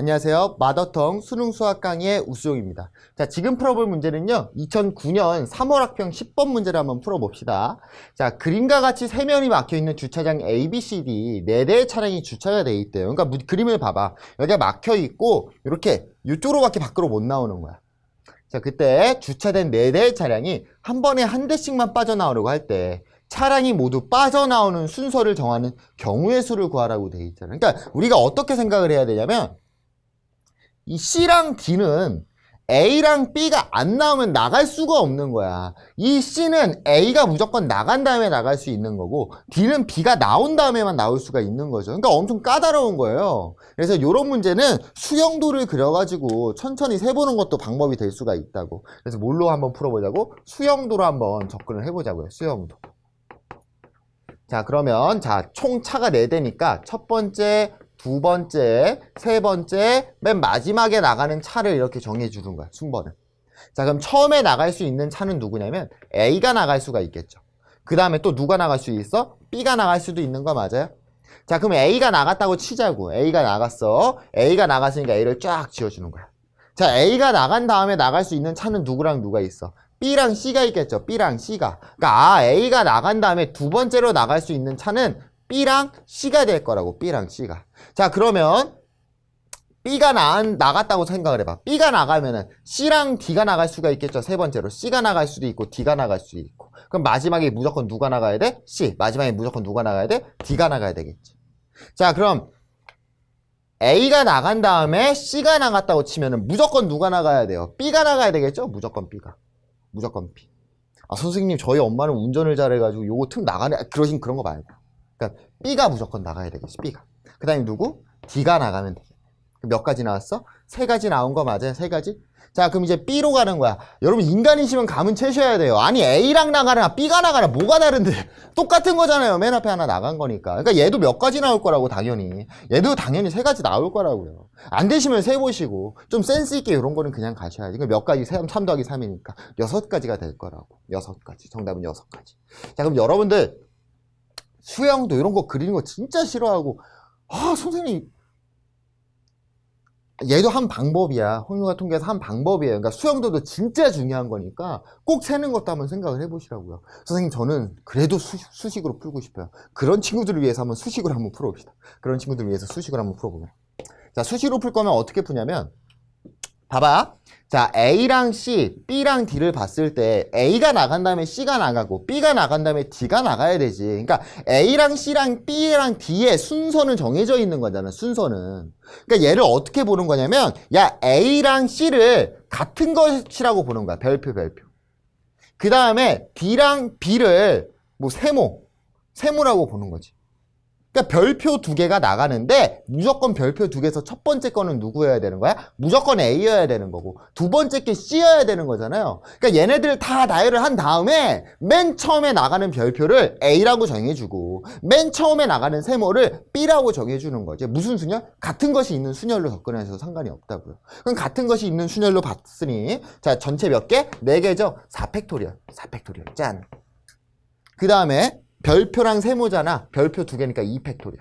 안녕하세요. 마더텅 수능 수학 강의 의 우수용입니다. 자, 지금 풀어볼 문제는요. 2009년 3월 학평 10번 문제를 한번 풀어봅시다. 자, 그림과 같이 세면이 막혀있는 주차장 A, B, C, D 4대의 차량이 주차가 돼 있대요. 그러니까 그림을 봐봐. 여기가 막혀있고 이렇게 이쪽으로밖에 밖으로 못 나오는 거야. 자, 그때 주차된 4대의 차량이 한 번에 한 대씩만 빠져나오려고 할 때 차량이 모두 빠져나오는 순서를 정하는 경우의 수를 구하라고 돼 있잖아요. 그러니까 우리가 어떻게 생각을 해야 되냐면 이 C랑 D는 A랑 B가 안 나오면 나갈 수가 없는 거야. 이 C는 A가 무조건 나간 다음에 나갈 수 있는 거고 D는 B가 나온 다음에만 나올 수가 있는 거죠. 그러니까 엄청 까다로운 거예요. 그래서 이런 문제는 수영도를 그려가지고 천천히 세보는 것도 방법이 될 수가 있다고. 그래서 뭘로 한번 풀어보자고? 수영도로 한번 접근을 해보자고요. 수영도. 자 그러면 자총 차가 4대니까 첫 번째 두 번째, 세 번째, 맨 마지막에 나가는 차를 이렇게 정해주는 거야, 순번을. 자, 그럼 처음에 나갈 수 있는 차는 누구냐면 A가 나갈 수가 있겠죠. 그 다음에 또 누가 나갈 수 있어? B가 나갈 수도 있는 거 맞아요? 자, 그럼 A가 나갔다고 치자고. A가 나갔어. A가 나갔으니까 A를 쫙 지어주는 거야. 자, A가 나간 다음에 나갈 수 있는 차는 누구랑 누가 있어? B랑 C가 있겠죠. B랑 C가. 그러니까 아, A가 나간 다음에 두 번째로 나갈 수 있는 차는 B랑 C가 될 거라고. B랑 C가. 자, 그러면 B가 나, 나갔다고 생각을 해봐. B가 나가면은 C랑 D가 나갈 수가 있겠죠. 세 번째로. C가 나갈 수도 있고 D가 나갈 수도 있고. 그럼 마지막에 무조건 누가 나가야 돼? C. 마지막에 무조건 누가 나가야 돼? D가 나가야 되겠지. 자, 그럼 A가 나간 다음에 C가 나갔다고 치면은 무조건 누가 나가야 돼요? B가 나가야 되겠죠? 무조건 B가. 무조건 B. 아, 선생님, 저희 엄마는 운전을 잘해가지고 요거 틈 나가네. 아, 그러신 그런 거 말고. 그러니까 B가 무조건 나가야 되겠지, B가. 그 다음에 누구? D가 나가면 되겠네. 몇 가지 나왔어? 세 가지 나온 거 맞아요, 세 가지? 자, 그럼 이제 B로 가는 거야. 여러분, 인간이시면 감은 채셔야 돼요. 아니, A랑 나가라 B가 나가라 뭐가 다른데? 똑같은 거잖아요. 맨 앞에 하나 나간 거니까. 그러니까 얘도 몇 가지 나올 거라고, 당연히. 얘도 당연히 세 가지 나올 거라고요. 안 되시면 세보시고, 좀 센스있게 이런 거는 그냥 가셔야지. 그러니까 몇 가지, 3, 3 더하기 3이니까. 여섯 가지가 될 거라고. 여섯 가지. 정답은 여섯 가지. 자, 그럼 여러분들. 수영도 이런 거 그리는 거 진짜 싫어하고 아 선생님 얘도 한 방법이야 홍유가 통계에서 한 방법이에요 그러니까 수영도도 진짜 중요한 거니까 꼭 세는 것도 한번 생각을 해보시라고요 선생님 저는 그래도 수, 식으로 풀고 싶어요 그런 친구들을 위해서 한번 수식으로 한번 풀어봅시다 그런 친구들을 위해서 수식으로 한번 풀어보면 자 수식으로 풀 거면 어떻게 푸냐면 봐봐. 자, A랑 C, B랑 D를 봤을 때 A가 나간 다음에 C가 나가고 B가 나간 다음에 D가 나가야 되지. 그러니까 A랑 C랑 B랑 D의 순서는 정해져 있는 거잖아, 순서는. 그러니까 얘를 어떻게 보는 거냐면 야, A랑 C를 같은 것이라고 보는 거야, 별표, 별표. 그 다음에 D랑 B를 뭐 세모, 세모라고 보는 거지. 그러니까 별표 두 개가 나가는데 무조건 별표 두 개에서 첫 번째 거는 누구여야 되는 거야? 무조건 A여야 되는 거고 두 번째 게 C여야 되는 거잖아요. 그러니까 얘네들 다 나열을 한 다음에 맨 처음에 나가는 별표를 A라고 정해주고 맨 처음에 나가는 세모를 B라고 정해주는 거지. 무슨 순열? 같은 것이 있는 순열로 접근해서 상관이 없다고요. 그럼 같은 것이 있는 순열로 봤으니 자 전체 몇 개? 네개죠 4팩토리얼. 4팩토리얼. 짠. 그 다음에 별표랑 세모잖아. 별표 두 개니까 2팩토리얼.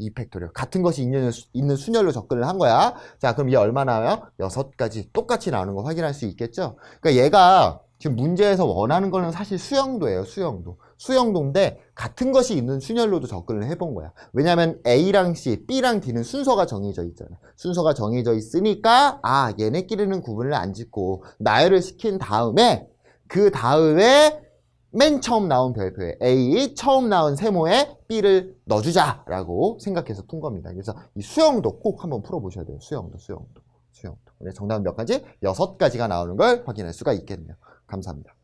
2팩토리얼. 같은 것이 있는, 있는 순열로 접근을 한 거야. 자, 그럼 이게 얼마 나요 여섯 가지 똑같이 나오는 거 확인할 수 있겠죠? 그러니까 얘가 지금 문제에서 원하는 거는 사실 수영도예요, 수영도. 수영도인데 같은 것이 있는 순열로도 접근을 해본 거야. 왜냐면 A랑 C, B랑 D는 순서가 정해져 있잖아. 순서가 정해져 있으니까 아, 얘네끼리는 구분을 안 짓고 나열을 시킨 다음에 그 다음에 맨 처음 나온 별표에 A 처음 나온 세모에 B를 넣어주자라고 생각해서 푼 겁니다. 그래서 이 수영도 꼭 한번 풀어보셔야 돼요. 수영도, 수영도, 수영도. 정답은 몇 가지? 여섯 가지가 나오는 걸 확인할 수가 있겠네요. 감사합니다.